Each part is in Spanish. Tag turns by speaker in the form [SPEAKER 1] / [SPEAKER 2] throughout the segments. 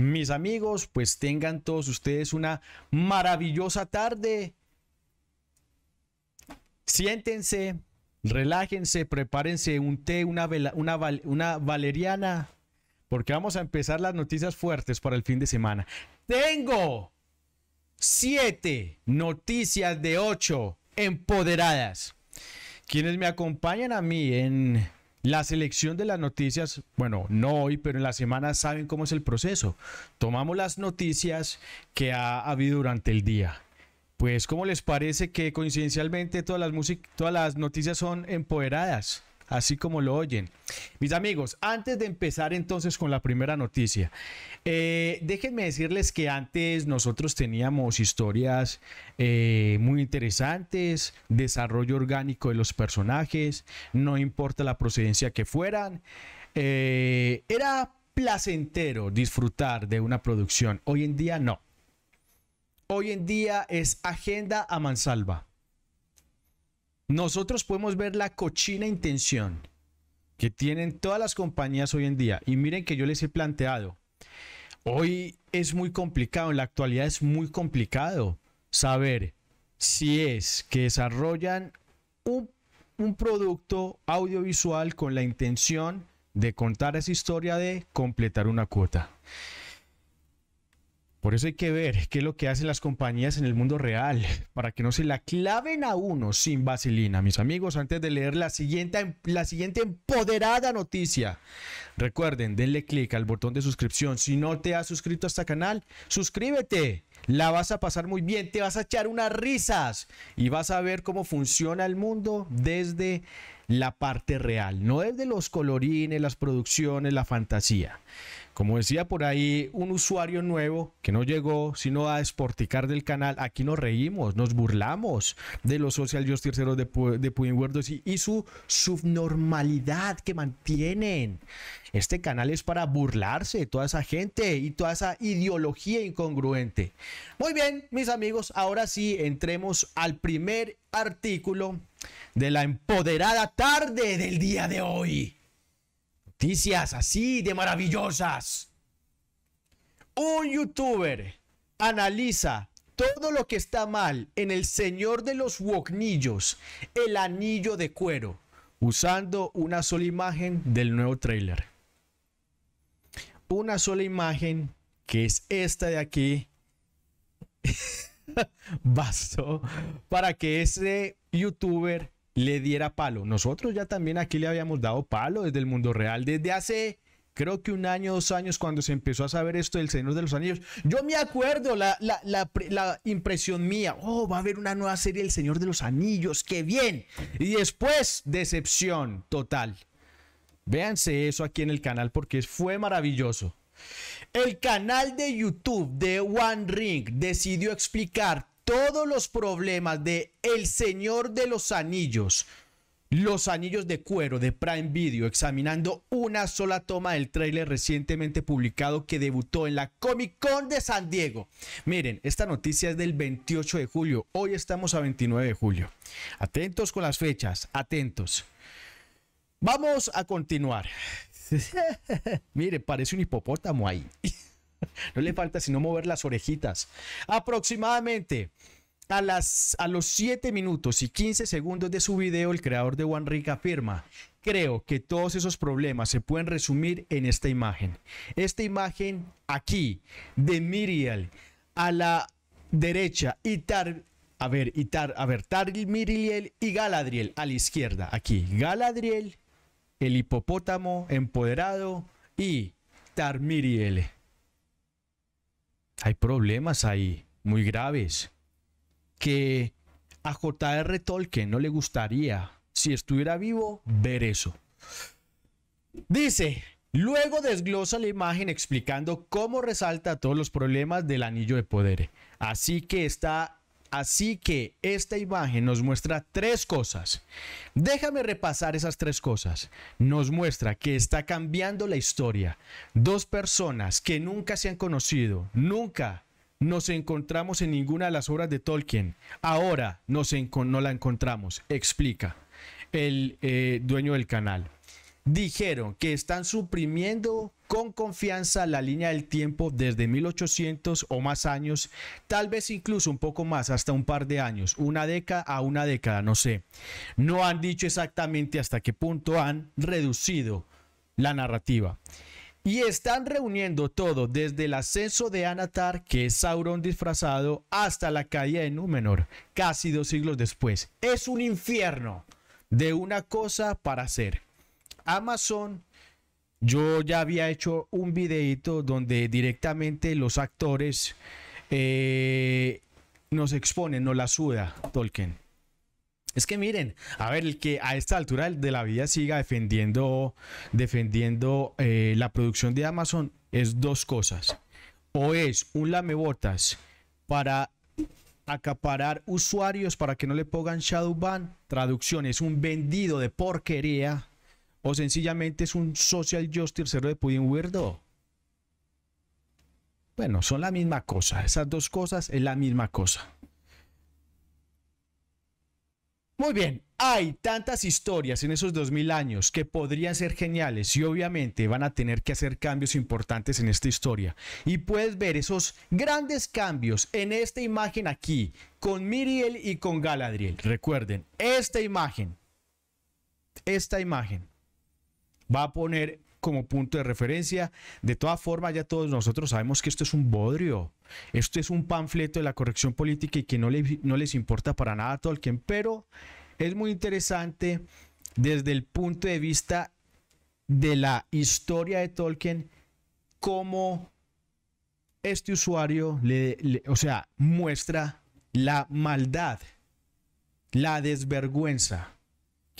[SPEAKER 1] Mis amigos, pues tengan todos ustedes una maravillosa tarde. Siéntense, relájense, prepárense un té, una, valeriana, porque vamos a empezar las noticias fuertes para el fin de semana. Tengo siete noticias de ocho empoderadas. Quienes me acompañan a mí en la selección de las noticias, bueno, no hoy, pero en la semana saben cómo es el proceso. Tomamos las noticias que ha habido durante el día. Pues, ¿cómo les parece que coincidencialmente todas las, todas las noticias son empoderadas? así como lo oyen. Mis amigos, antes de empezar entonces con la primera noticia, eh, déjenme decirles que antes nosotros teníamos historias eh, muy interesantes, desarrollo orgánico de los personajes, no importa la procedencia que fueran. Eh, era placentero disfrutar de una producción, hoy en día no. Hoy en día es agenda a mansalva nosotros podemos ver la cochina intención que tienen todas las compañías hoy en día. Y miren que yo les he planteado, hoy es muy complicado, en la actualidad es muy complicado saber si es que desarrollan un, un producto audiovisual con la intención de contar esa historia de completar una cuota. Por eso hay que ver qué es lo que hacen las compañías en el mundo real, para que no se la claven a uno sin vaselina, mis amigos, antes de leer la siguiente, la siguiente empoderada noticia. Recuerden, denle clic al botón de suscripción. Si no te has suscrito a este canal, suscríbete. La vas a pasar muy bien, te vas a echar unas risas y vas a ver cómo funciona el mundo desde la parte real, no desde los colorines, las producciones, la fantasía. Como decía por ahí un usuario nuevo que no llegó sino a esporticar del canal, aquí nos reímos, nos burlamos de los social los terceros de, de y, y su subnormalidad que mantienen. Este canal es para burlarse de toda esa gente y toda esa ideología incongruente. Muy bien, mis amigos, ahora sí entremos al primer artículo de la empoderada tarde del día de hoy noticias así de maravillosas. Un youtuber analiza todo lo que está mal en el señor de los woknillos, el anillo de cuero, usando una sola imagen del nuevo trailer. Una sola imagen que es esta de aquí. Bastó para que ese youtuber le diera palo. Nosotros ya también aquí le habíamos dado palo desde el mundo real, desde hace creo que un año, dos años, cuando se empezó a saber esto del Señor de los Anillos. Yo me acuerdo la, impresión mía, oh, va a haber una nueva serie del Señor de los Anillos, qué bien. Y después, decepción total. Véanse eso aquí en el canal porque fue maravilloso. El canal de YouTube de One Ring decidió explicar todos los problemas de El Señor de los Anillos, los anillos de cuero de Prime Video, examinando una sola toma del tráiler recientemente publicado que debutó en la Comic Con de San Diego. Miren, esta noticia es del 28 de julio, hoy estamos a 29 de julio. Atentos con las fechas, atentos. Vamos a continuar. Mire, parece un hipopótamo ahí. no le falta sino mover las orejitas. Aproximadamente a, los 7 minutos y 15 segundos de su video, el creador de One Rick afirma, creo que todos esos problemas se pueden resumir en esta imagen. Esta imagen aquí, de Miriel, a la derecha y Tar... A ver, y Tar... A ver, Tar Miriel y Galadriel a la izquierda. Aquí, Galadriel, el hipopótamo empoderado y Tar Miriel hay problemas ahí muy graves que a J.R. Tolkien no le gustaría, si estuviera vivo, ver eso. Dice, luego desglosa la imagen explicando cómo resalta todos los problemas del anillo de poder. Así que está Así que esta imagen nos muestra tres cosas. Déjame repasar esas tres cosas. Nos muestra que está cambiando la historia. Dos personas que nunca se han conocido, nunca nos encontramos en ninguna de las obras de Tolkien. Ahora nos no la encontramos. Explica el eh, dueño del canal dijeron que están suprimiendo con confianza la línea del tiempo desde 1800 o más años, tal vez incluso un poco más, hasta un par de años, una década a una década, no sé. No han dicho exactamente hasta qué punto han reducido la narrativa. Y están reuniendo todo, desde el ascenso de Anatar, que es Sauron disfrazado, hasta la caída de Númenor, casi dos siglos después. Es un infierno de una cosa para hacer. Amazon, yo ya había hecho un videito donde directamente los actores eh, nos exponen, no la suda Tolkien. Es que miren, a ver, el que a esta altura de la vida siga defendiendo, defendiendo eh, la producción de Amazon es dos cosas. O es un lamebotas para acaparar usuarios para que no le pongan Shadowban. Traducción es un vendido de porquería o sencillamente es un social justice tercero de Pudding Weirdo. Bueno, son la misma cosa. Esas dos cosas es la misma cosa. Muy bien, hay tantas historias en esos 2000 años que podrían ser geniales y obviamente van a tener que hacer cambios importantes en esta historia. Y puedes ver esos grandes cambios en esta imagen aquí, con Miriel y con Galadriel. Recuerden, esta imagen, esta imagen va a poner como punto de referencia. De todas formas, ya todos nosotros sabemos que esto es un bodrio. Esto es un panfleto de la corrección política y que no, le, no les importa para nada a Tolkien. Pero es muy interesante desde el punto de vista de la historia de Tolkien, cómo este usuario o sea, muestra la maldad, la desvergüenza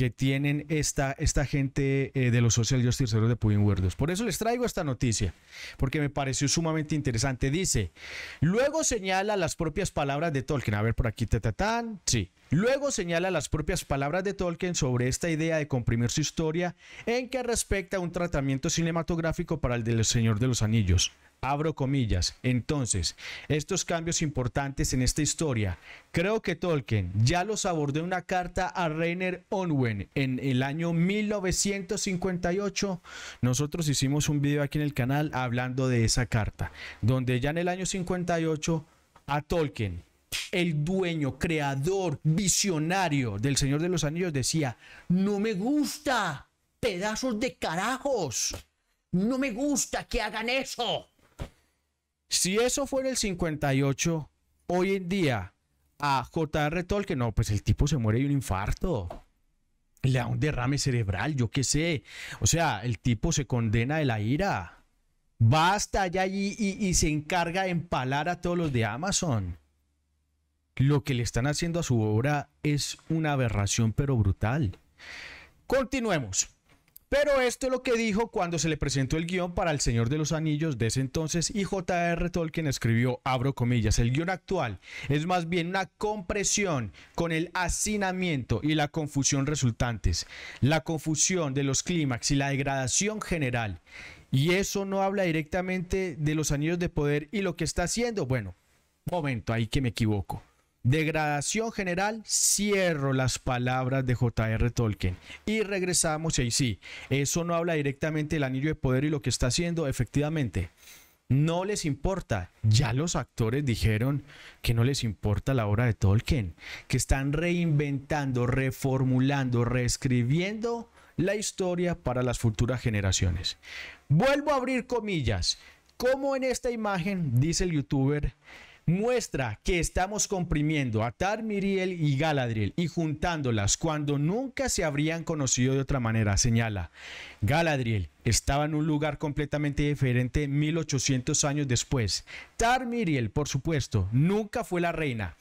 [SPEAKER 1] que tienen esta, esta gente eh, de los Social terceros de Pudding Por eso les traigo esta noticia, porque me pareció sumamente interesante. Dice, luego señala las propias palabras de Tolkien. A ver, por aquí, tatatán. Sí. Luego señala las propias palabras de Tolkien sobre esta idea de comprimir su historia en que respecta a un tratamiento cinematográfico para el del Señor de los Anillos. Abro comillas. Entonces, estos cambios importantes en esta historia, creo que Tolkien ya los abordó en una carta a Rainer Onwen en el año 1958. Nosotros hicimos un video aquí en el canal hablando de esa carta, donde ya en el año 58 a Tolkien, el dueño, creador, visionario del Señor de los Anillos, decía, no me gusta, pedazos de carajos, no me gusta que hagan eso. Si eso fuera el 58, hoy en día, a J.R. Tolkien, no, pues el tipo se muere de un infarto. Le da un derrame cerebral, yo qué sé. O sea, el tipo se condena de la ira. basta ya allá y, y se encarga de empalar a todos los de Amazon. Lo que le están haciendo a su obra es una aberración, pero brutal. Continuemos. Pero esto es lo que dijo cuando se le presentó el guión para El Señor de los Anillos de ese entonces y J.R. Tolkien escribió, abro comillas, el guión actual es más bien una compresión con el hacinamiento y la confusión resultantes, la confusión de los clímax y la degradación general. Y eso no habla directamente de los anillos de poder y lo que está haciendo. Bueno, momento, ahí que me equivoco. Degradación general, cierro las palabras de J.R. Tolkien. Y regresamos, y sí, eso no habla directamente del anillo de poder y lo que está haciendo, efectivamente. No les importa. Ya los actores dijeron que no les importa la obra de Tolkien, que están reinventando, reformulando, reescribiendo la historia para las futuras generaciones. Vuelvo a abrir comillas. Como en esta imagen, dice el youtuber, muestra que estamos comprimiendo a Tar-Miriel y Galadriel y juntándolas cuando nunca se habrían conocido de otra manera, señala. Galadriel estaba en un lugar completamente diferente 1800 años después. Tar-Miriel, por supuesto, nunca fue la reina.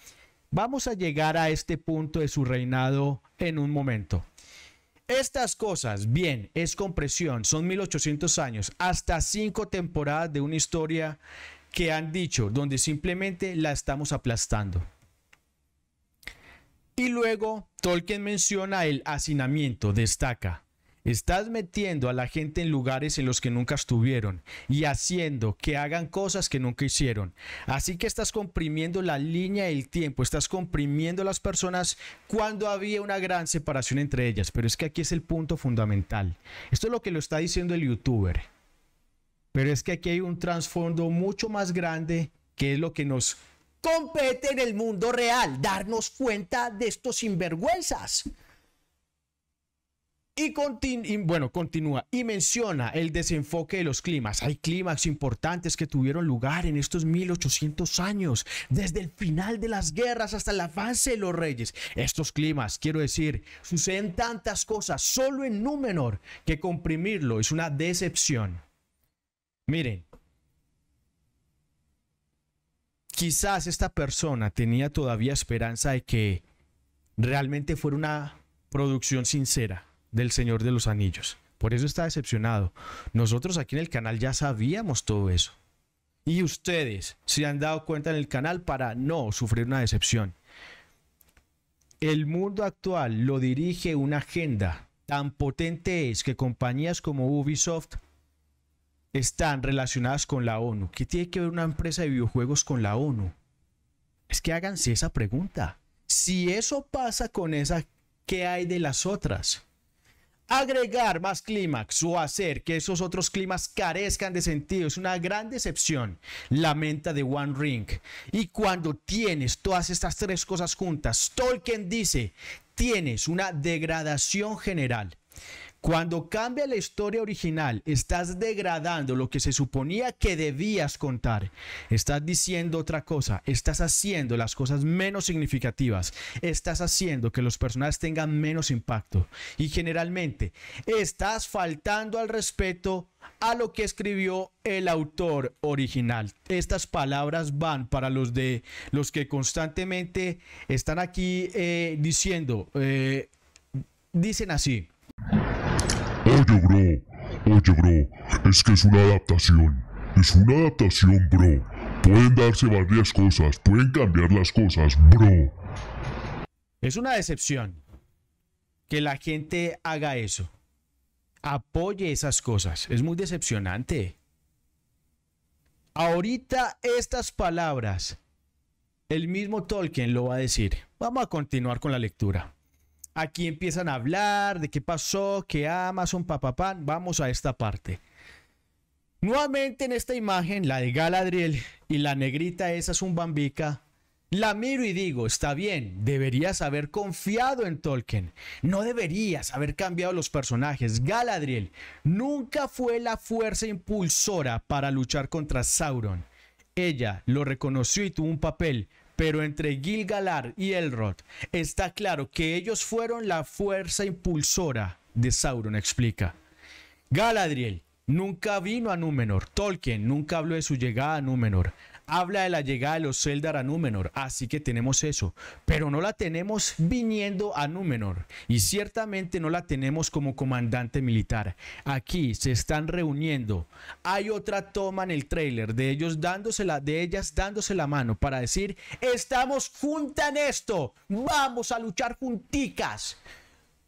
[SPEAKER 1] Vamos a llegar a este punto de su reinado en un momento. Estas cosas, bien, es compresión, son 1800 años, hasta cinco temporadas de una historia que han dicho, donde simplemente la estamos aplastando. Y luego Tolkien menciona el hacinamiento, destaca. Estás metiendo a la gente en lugares en los que nunca estuvieron y haciendo que hagan cosas que nunca hicieron. Así que estás comprimiendo la línea del tiempo, estás comprimiendo las personas cuando había una gran separación entre ellas. Pero es que aquí es el punto fundamental. Esto es lo que lo está diciendo el youtuber. Pero es que aquí hay un trasfondo mucho más grande que es lo que nos compete en el mundo real, darnos cuenta de estos sinvergüenzas. Y, bueno, continúa y menciona el desenfoque de los climas. Hay climas importantes que tuvieron lugar en estos 1800 años, desde el final de las guerras hasta el avance de los reyes. Estos climas, quiero decir, suceden tantas cosas solo en Númenor que comprimirlo es una decepción. Miren, quizás esta persona tenía todavía esperanza de que realmente fuera una producción sincera del Señor de los Anillos. Por eso está decepcionado. Nosotros aquí en el canal ya sabíamos todo eso. Y ustedes se han dado cuenta en el canal para no sufrir una decepción. El mundo actual lo dirige una agenda. Tan potente es que compañías como Ubisoft están relacionadas con la ONU. ¿Qué tiene que ver una empresa de videojuegos con la ONU? Es que háganse esa pregunta. Si eso pasa con esa, ¿qué hay de las otras? Agregar más clímax o hacer que esos otros climas carezcan de sentido es una gran decepción, lamenta de One Ring. Y cuando tienes todas estas tres cosas juntas, Tolkien dice, tienes una degradación general. Cuando cambia la historia original, estás degradando lo que se suponía que debías contar. Estás diciendo otra cosa, estás haciendo las cosas menos significativas, estás haciendo que los personajes tengan menos impacto y generalmente estás faltando al respeto a lo que escribió el autor original. Estas palabras van para los de los que constantemente están aquí eh, diciendo, eh, dicen así. Oye, bro, oye, bro, es que es una adaptación. Es una adaptación, bro. Pueden darse varias cosas, pueden cambiar las cosas, bro. Es una decepción que la gente haga eso. Apoye esas cosas. Es muy decepcionante. Ahorita estas palabras, el mismo Tolkien lo va a decir. Vamos a continuar con la lectura. Aquí empiezan a hablar de qué pasó, que Amazon, papapán, Vamos a esta parte. Nuevamente en esta imagen, la de Galadriel y la negrita esa es un Bambica. la miro y digo, está bien, deberías haber confiado en Tolkien, no deberías haber cambiado los personajes. Galadriel nunca fue la fuerza impulsora para luchar contra Sauron. Ella lo reconoció y tuvo un papel pero entre Gilgalar y Elrod está claro que ellos fueron la fuerza impulsora de Sauron, explica. Galadriel nunca vino a Númenor, Tolkien nunca habló de su llegada a Númenor, habla de la llegada de los Zeldar a Númenor, así que tenemos eso, pero no la tenemos viniendo a Númenor y ciertamente no la tenemos como comandante militar. Aquí se están reuniendo. Hay otra toma en el trailer de ellos dándose la, de ellas dándose la mano para decir, "Estamos juntas en esto, vamos a luchar junticas."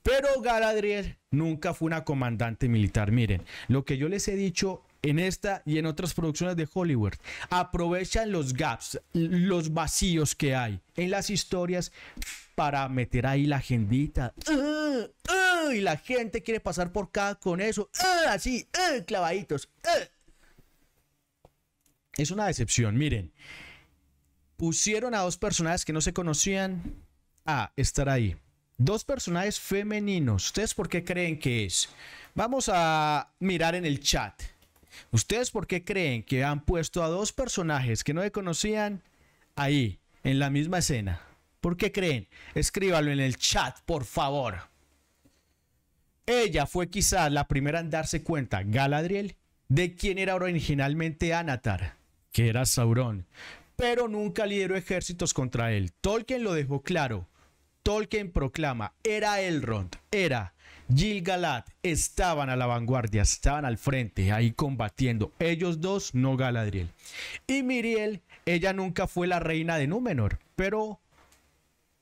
[SPEAKER 1] Pero Galadriel nunca fue una comandante militar. Miren, lo que yo les he dicho en esta y en otras producciones de Hollywood. Aprovechan los gaps, los vacíos que hay en las historias para meter ahí la agendita. Uh, uh, y la gente quiere pasar por acá con eso. Uh, así, clavaditos. Es una decepción, miren. Pusieron a dos personajes que no se conocían a estar ahí. Dos personajes femeninos. ¿Ustedes por qué creen que es? Vamos a mirar en el chat. ¿Ustedes por qué creen que han puesto a dos personajes que no le conocían ahí, en la misma escena? ¿Por qué creen? Escríbalo en el chat, por favor. Ella fue quizás la primera en darse cuenta, Galadriel, de quién era originalmente Anatar, que era Sauron, pero nunca lideró ejércitos contra él. Tolkien lo dejó claro. Tolkien proclama, era Elrond, era Galad, estaban a la vanguardia, estaban al frente, ahí combatiendo. Ellos dos, no Galadriel. Y Miriel, ella nunca fue la reina de Númenor, pero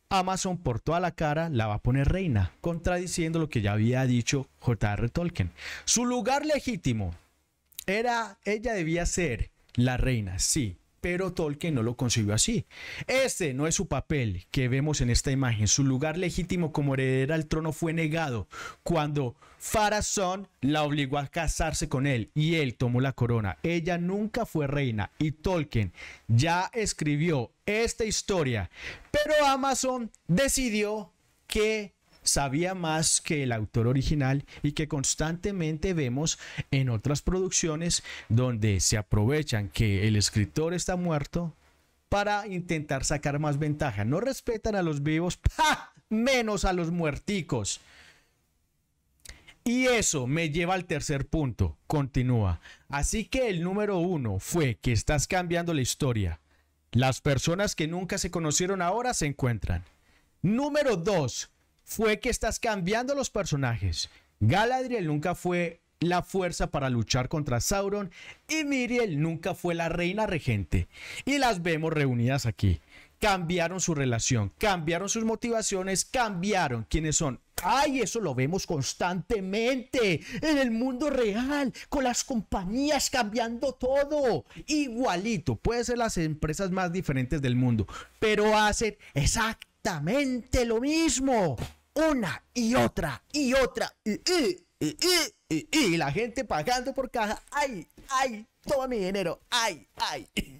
[SPEAKER 1] Amazon por toda la cara la va a poner reina, contradiciendo lo que ya había dicho J.R. Tolkien. Su lugar legítimo era, ella debía ser la reina, sí, pero Tolkien no lo consiguió así. Este no es su papel que vemos en esta imagen. Su lugar legítimo como heredera al trono fue negado cuando Farazón la obligó a casarse con él y él tomó la corona. Ella nunca fue reina y Tolkien ya escribió esta historia, pero Amazon decidió que sabía más que el autor original y que constantemente vemos en otras producciones donde se aprovechan que el escritor está muerto para intentar sacar más ventaja. No respetan a los vivos, menos a los muerticos. Y eso me lleva al tercer punto. Continúa. Así que el número uno fue que estás cambiando la historia. Las personas que nunca se conocieron ahora se encuentran. Número dos, fue que estás cambiando los personajes. Galadriel nunca fue la fuerza para luchar contra Sauron y Miriel nunca fue la reina regente. Y las vemos reunidas aquí. Cambiaron su relación, cambiaron sus motivaciones, cambiaron quiénes son. ¡Ay, eso lo vemos constantemente en el mundo real, con las compañías cambiando todo! Igualito, puede ser las empresas más diferentes del mundo, pero hacen exactamente lo mismo una y otra y otra y, y, la gente pagando por caja. ¡Ay! ¡Ay! todo mi dinero. ¡Ay! ¡Ay!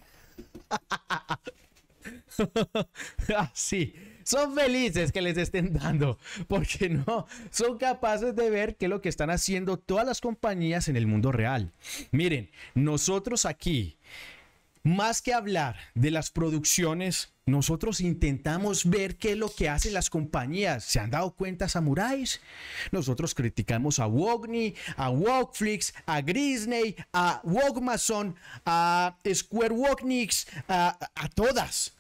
[SPEAKER 1] Así, son felices que les estén dando, porque no, son capaces de ver qué es lo que están haciendo todas las compañías en el mundo real. Miren, nosotros aquí más que hablar de las producciones, nosotros intentamos ver qué es lo que hacen las compañías. ¿Se han dado cuenta Samuráis? Nosotros criticamos a Wogni, a Wogflix, a Grisney, a Wogmason, a Square Wognix, a, a todas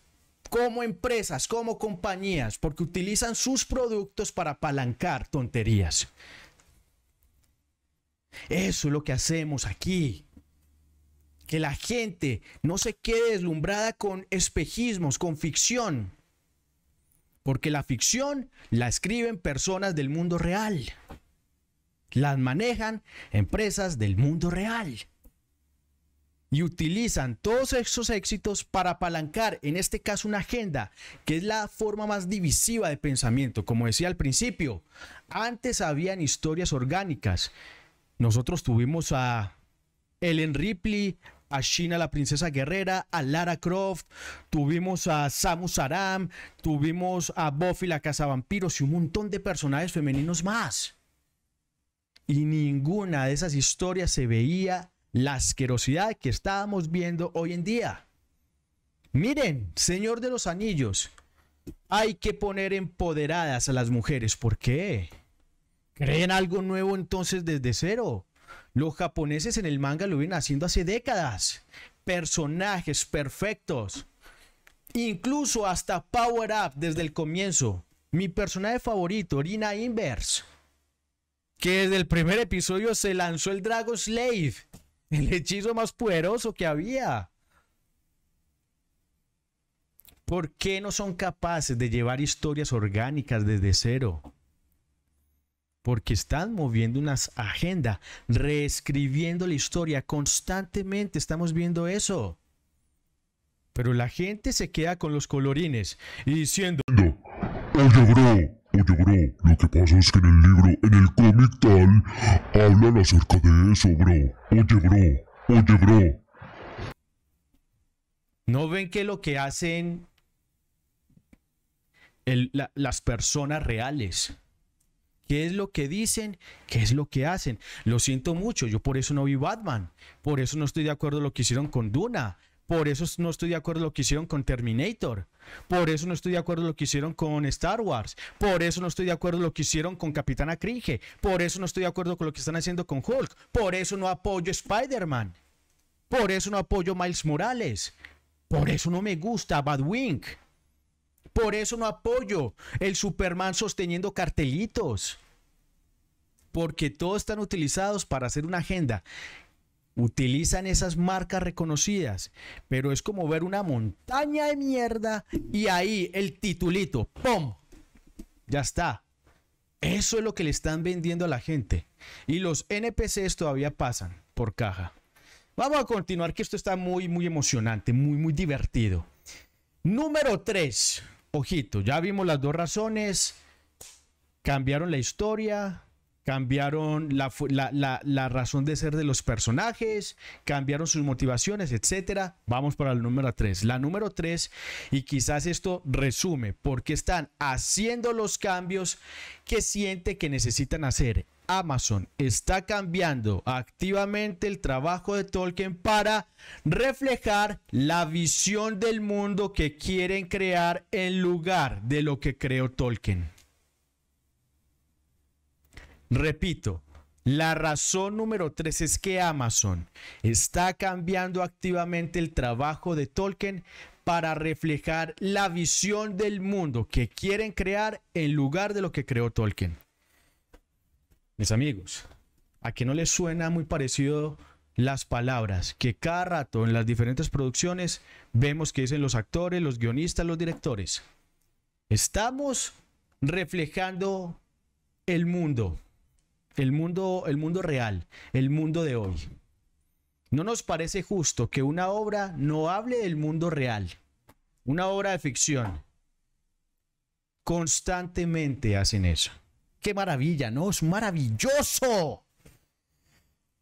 [SPEAKER 1] como empresas, como compañías, porque utilizan sus productos para apalancar tonterías. Eso es lo que hacemos aquí que la gente no se quede deslumbrada con espejismos, con ficción. Porque la ficción la escriben personas del mundo real. Las manejan empresas del mundo real. Y utilizan todos esos éxitos para apalancar, en este caso, una agenda, que es la forma más divisiva de pensamiento. Como decía al principio, antes habían historias orgánicas. Nosotros tuvimos a Ellen Ripley, a China, la princesa guerrera, a Lara Croft, tuvimos a Samus Aram, tuvimos a Buffy, la Vampiros y un montón de personajes femeninos más. Y ninguna de esas historias se veía la asquerosidad que estábamos viendo hoy en día. Miren, Señor de los Anillos, hay que poner empoderadas a las mujeres. ¿Por qué? ¿Creen algo nuevo entonces desde cero? Los japoneses en el manga lo vienen haciendo hace décadas. Personajes perfectos. Incluso hasta Power Up desde el comienzo. Mi personaje favorito, Rina Inverse. Que desde el primer episodio se lanzó el Dragon Slave. El hechizo más poderoso que había. ¿Por qué no son capaces de llevar historias orgánicas desde cero? porque están moviendo una agenda, reescribiendo la historia constantemente, estamos viendo eso. Pero la gente se queda con los colorines y diciendo... Oye, bro, oye, bro, lo que pasa es que en el libro, en el cómic tal, hablan acerca de eso, bro. Oye, bro, oye, bro. ¿No ven que lo que hacen las personas reales ¿Qué es lo que dicen? ¿Qué es lo que hacen? Lo siento mucho, yo por eso no vi Batman, por eso no estoy de acuerdo lo que hicieron con Duna, por eso no estoy de acuerdo lo que hicieron con Terminator, por eso no estoy de acuerdo lo que hicieron con Star Wars, por eso no estoy de acuerdo lo que hicieron con Capitana Cringe, por eso no estoy de acuerdo con lo que están haciendo con Hulk, por eso no apoyo Spider-Man, por eso no apoyo Miles Morales, por eso no me gusta Bad Wing. Por eso no apoyo el Superman sosteniendo cartelitos. Porque todos están utilizados para hacer una agenda. Utilizan esas marcas reconocidas, pero es como ver una montaña de mierda y ahí el titulito, ¡pum! Ya está. Eso es lo que le están vendiendo a la gente. Y los NPCs todavía pasan por caja. Vamos a continuar, que esto está muy, muy emocionante, muy, muy divertido. Número 3 ojito, ya vimos las dos razones, cambiaron la historia, cambiaron la, razón de ser de los personajes, cambiaron sus motivaciones, etc. Vamos para la número 3. La número 3, y quizás esto resume, porque están haciendo los cambios que siente que necesitan hacer Amazon está cambiando activamente el trabajo de Tolkien para reflejar la visión del mundo que quieren crear en lugar de lo que creó Tolkien. Repito, la razón número tres es que Amazon está cambiando activamente el trabajo de Tolkien para reflejar la visión del mundo que quieren crear en lugar de lo que creó Tolkien. Mis amigos, ¿a que no les suena muy parecido las palabras que cada rato en las diferentes producciones vemos que dicen los actores, los guionistas, los directores? Estamos reflejando el mundo, el mundo, el mundo real, el mundo de hoy. No nos parece justo que una obra no hable del mundo real, una obra de ficción. Constantemente hacen eso qué maravilla, ¿no? Es maravilloso.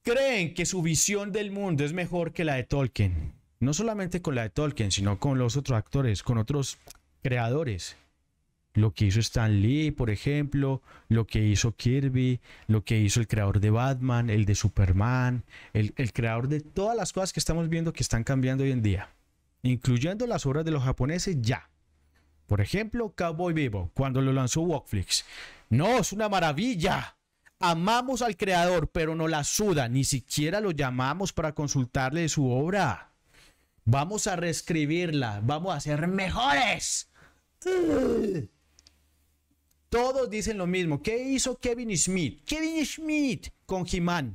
[SPEAKER 1] Creen que su visión del mundo es mejor que la de Tolkien. No solamente con la de Tolkien, sino con los otros actores, con otros creadores. Lo que hizo Stan Lee, por ejemplo, lo que hizo Kirby, lo que hizo el creador de Batman, el de Superman, el, creador de todas las cosas que estamos viendo que están cambiando hoy en día, incluyendo las obras de los japoneses ya. Por ejemplo, Cowboy Vivo, cuando lo lanzó Walkflix. No, es una maravilla. Amamos al Creador, pero no la suda, ni siquiera lo llamamos para consultarle su obra. Vamos a reescribirla, vamos a ser mejores. Uh. Todos dicen lo mismo. ¿Qué hizo Kevin Smith? Kevin Smith con he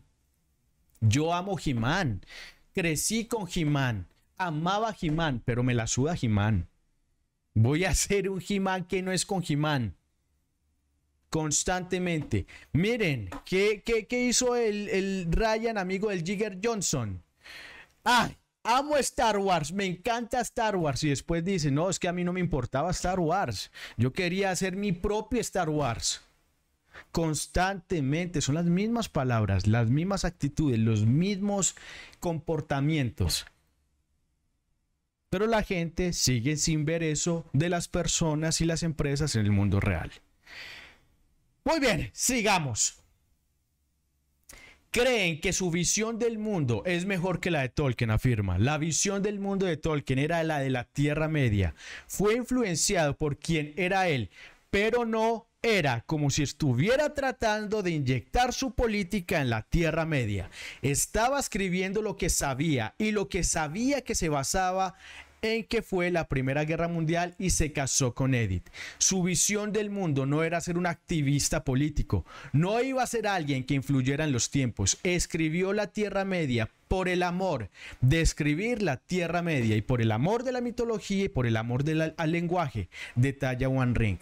[SPEAKER 1] Yo amo he Crecí con he Amaba he pero me la suda he Voy a ser un he que no es con he constantemente. Miren, ¿qué, qué, hizo el, Ryan, amigo del Jigger Johnson? Ah, Amo Star Wars, me encanta Star Wars. Y después dice, no, es que a mí no me importaba Star Wars. Yo quería hacer mi propio Star Wars. Constantemente, son las mismas palabras, las mismas actitudes, los mismos comportamientos. Pero la gente sigue sin ver eso de las personas y las empresas en el mundo real. Muy bien, sigamos. Creen que su visión del mundo es mejor que la de Tolkien, afirma. La visión del mundo de Tolkien era la de la Tierra Media. Fue influenciado por quien era él, pero no era como si estuviera tratando de inyectar su política en la Tierra Media. Estaba escribiendo lo que sabía y lo que sabía que se basaba en que fue la Primera Guerra Mundial y se casó con Edith. Su visión del mundo no era ser un activista político, no iba a ser alguien que influyera en los tiempos. Escribió la Tierra Media por el amor de escribir la Tierra Media y por el amor de la mitología y por el amor del al lenguaje, detalla One Ring.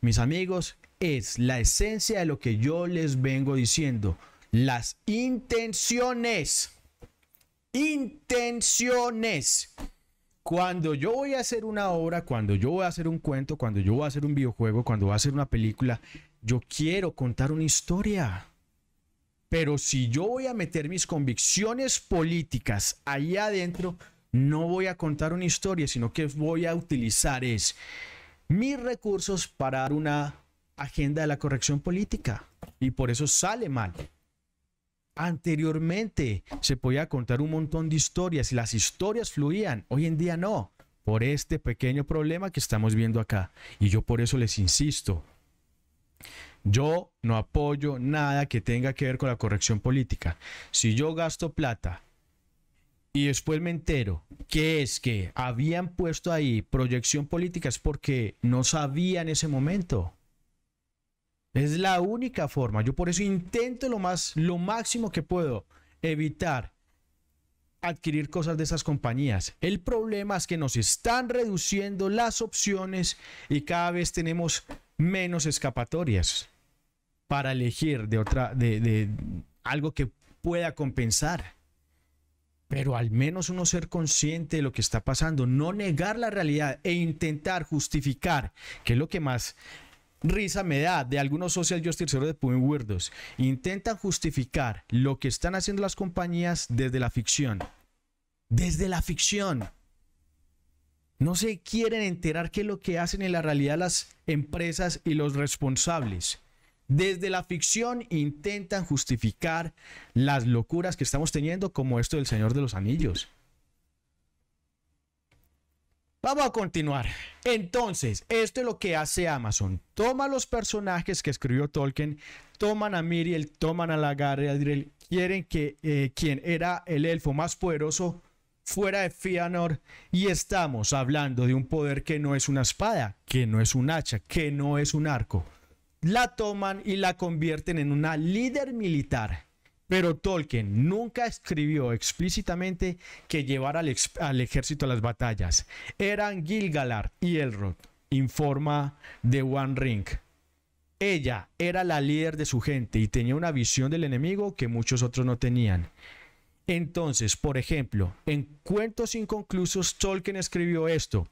[SPEAKER 1] Mis amigos, es la esencia de lo que yo les vengo diciendo, las intenciones. Intenciones. Cuando yo voy a hacer una obra, cuando yo voy a hacer un cuento, cuando yo voy a hacer un videojuego, cuando voy a hacer una película, yo quiero contar una historia. Pero si yo voy a meter mis convicciones políticas ahí adentro, no voy a contar una historia, sino que voy a utilizar es mis recursos para dar una agenda de la corrección política. Y por eso sale mal. Anteriormente se podía contar un montón de historias y las historias fluían, hoy en día no, por este pequeño problema que estamos viendo acá. Y yo por eso les insisto, yo no apoyo nada que tenga que ver con la corrección política. Si yo gasto plata y después me entero que es que habían puesto ahí proyección política es porque no sabía en ese momento. Es la única forma. Yo por eso intento lo más, lo máximo que puedo evitar adquirir cosas de esas compañías. El problema es que nos están reduciendo las opciones y cada vez tenemos menos escapatorias para elegir de otra, de, de algo que pueda compensar. Pero al menos uno ser consciente de lo que está pasando, no negar la realidad e intentar justificar, que es lo que más risa me da de algunos social justice de Intentan justificar lo que están haciendo las compañías desde la ficción. Desde la ficción. No se quieren enterar qué es lo que hacen en la realidad las empresas y los responsables. Desde la ficción intentan justificar las locuras que estamos teniendo como esto del Señor de los Anillos. Vamos a continuar. Entonces, esto es lo que hace Amazon. Toma los personajes que escribió Tolkien, toman a Miriel, toman a la adriel quieren que eh, quien era el elfo más poderoso fuera de Fëanor y estamos hablando de un poder que no es una espada, que no es un hacha, que no es un arco. La toman y la convierten en una líder militar pero Tolkien nunca escribió explícitamente que llevara al, ejército a las batallas. Eran Gilgalar y Elrond, informa de One Ring. Ella era la líder de su gente y tenía una visión del enemigo que muchos otros no tenían. Entonces, por ejemplo, en Cuentos Inconclusos, Tolkien escribió esto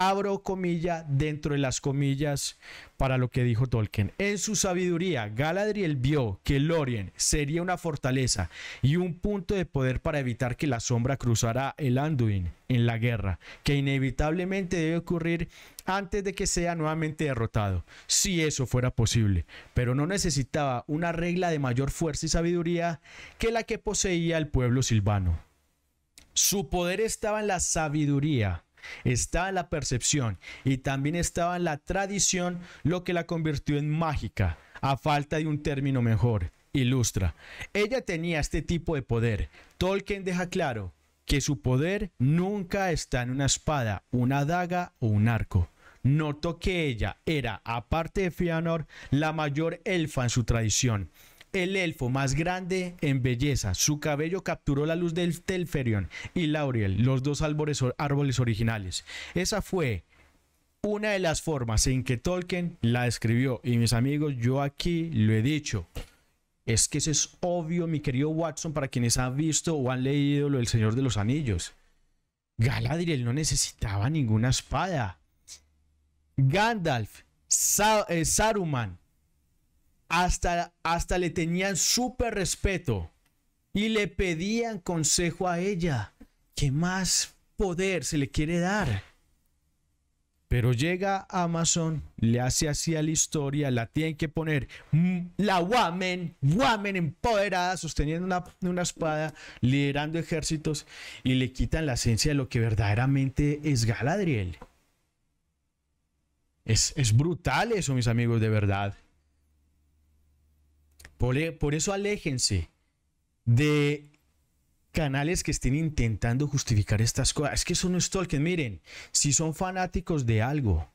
[SPEAKER 1] abro comilla dentro de las comillas para lo que dijo Tolkien. En su sabiduría, Galadriel vio que Lorien sería una fortaleza y un punto de poder para evitar que la sombra cruzara el Anduin en la guerra, que inevitablemente debe ocurrir antes de que sea nuevamente derrotado, si eso fuera posible, pero no necesitaba una regla de mayor fuerza y sabiduría que la que poseía el pueblo silvano. Su poder estaba en la sabiduría, estaba la percepción y también estaba la tradición lo que la convirtió en mágica, a falta de un término mejor, ilustra. Ella tenía este tipo de poder. Tolkien deja claro que su poder nunca está en una espada, una daga o un arco. Notó que ella era, aparte de Fëanor, la mayor elfa en su tradición el elfo más grande en belleza. Su cabello capturó la luz del Telferion y Lauriel, los dos árboles originales. Esa fue una de las formas en que Tolkien la escribió. Y mis amigos, yo aquí lo he dicho. Es que eso es obvio, mi querido Watson, para quienes han visto o han leído lo del Señor de los Anillos. Galadriel no necesitaba ninguna espada. Gandalf, eh, Saruman, hasta, hasta le tenían súper respeto y le pedían consejo a ella. ¿Qué más poder se le quiere dar? Pero llega Amazon, le hace así a la historia, la tienen que poner mm, la woman, woman empoderada, sosteniendo una, una, espada, liderando ejércitos, y le quitan la esencia de lo que verdaderamente es Galadriel. Es, es brutal eso, mis amigos, de verdad. E, por, eso aléjense de canales que estén intentando justificar estas cosas. Es que eso no es Tolkien. Miren, si son fanáticos de algo,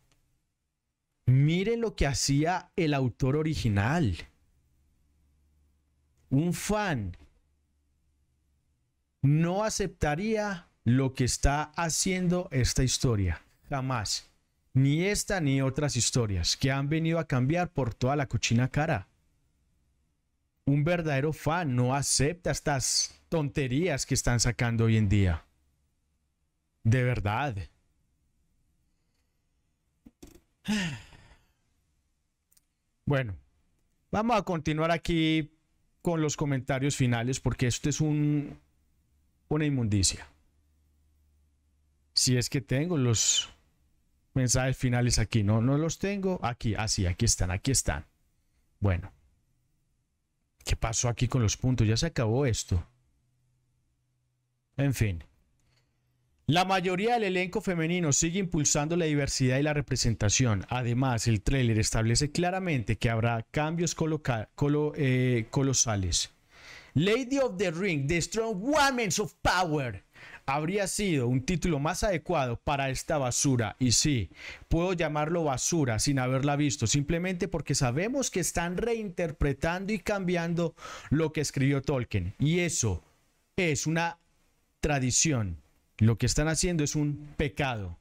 [SPEAKER 1] miren lo que hacía el autor original. Un fan no aceptaría lo que está haciendo esta historia. Jamás. Ni esta ni otras historias que han venido a cambiar por toda la cochina cara un verdadero fan no acepta estas tonterías que están sacando hoy en día. De verdad. Bueno, vamos a continuar aquí con los comentarios finales porque esto es un, una inmundicia. Si es que tengo los mensajes finales aquí, no, no los tengo. Aquí, así, ah, aquí están, aquí están. Bueno. ¿Qué pasó aquí con los puntos? Ya se acabó esto. En fin. La mayoría del elenco femenino sigue impulsando la diversidad y la representación. Además, el tráiler establece claramente que habrá cambios eh, colosales. Lady of the Ring, The Strong Women of Power habría sido un título más adecuado para esta basura. Y sí, puedo llamarlo basura sin haberla visto, simplemente porque sabemos que están reinterpretando y cambiando lo que escribió Tolkien. Y eso es una tradición. Lo que están haciendo es un pecado.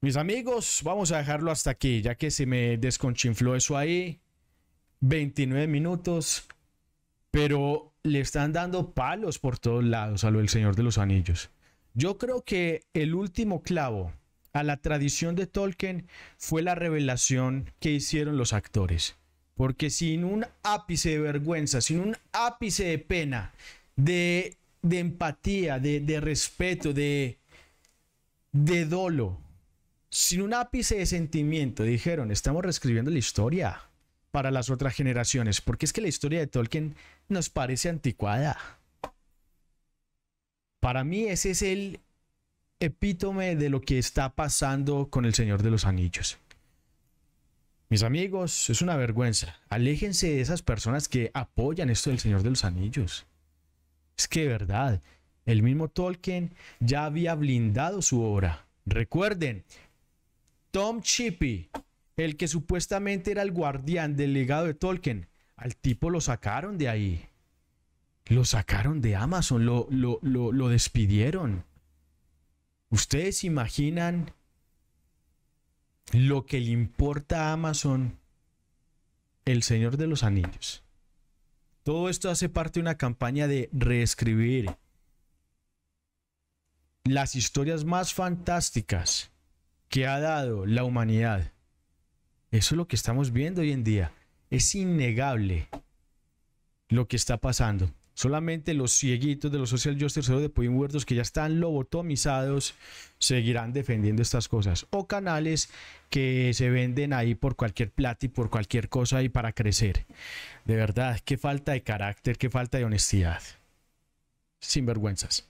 [SPEAKER 1] Mis amigos, vamos a dejarlo hasta aquí, ya que se me desconchinfló eso ahí. 29 minutos. Pero le están dando palos por todos lados a lo del Señor de los Anillos. Yo creo que el último clavo a la tradición de Tolkien fue la revelación que hicieron los actores. Porque sin un ápice de vergüenza, sin un ápice de pena, de, empatía, de, respeto, de, de dolo, sin un ápice de sentimiento, dijeron, estamos reescribiendo la historia para las otras generaciones, porque es que la historia de Tolkien nos parece anticuada. Para mí ese es el epítome de lo que está pasando con el Señor de los Anillos. Mis amigos, es una vergüenza. Aléjense de esas personas que apoyan esto del Señor de los Anillos. Es que es verdad, el mismo Tolkien ya había blindado su obra. Recuerden, Tom Chippy el que supuestamente era el guardián del legado de Tolkien, al tipo lo sacaron de ahí. Lo sacaron de Amazon, lo, lo, lo despidieron. ¿Ustedes imaginan lo que le importa a Amazon el Señor de los Anillos? Todo esto hace parte de una campaña de reescribir las historias más fantásticas que ha dado la humanidad. Eso es lo que estamos viendo hoy en día. Es innegable lo que está pasando. Solamente los cieguitos de los social justice o de Pudín Huertos que ya están lobotomizados seguirán defendiendo estas cosas. O canales que se venden ahí por cualquier plata y por cualquier cosa y para crecer. De verdad, qué falta de carácter, qué falta de honestidad. vergüenzas.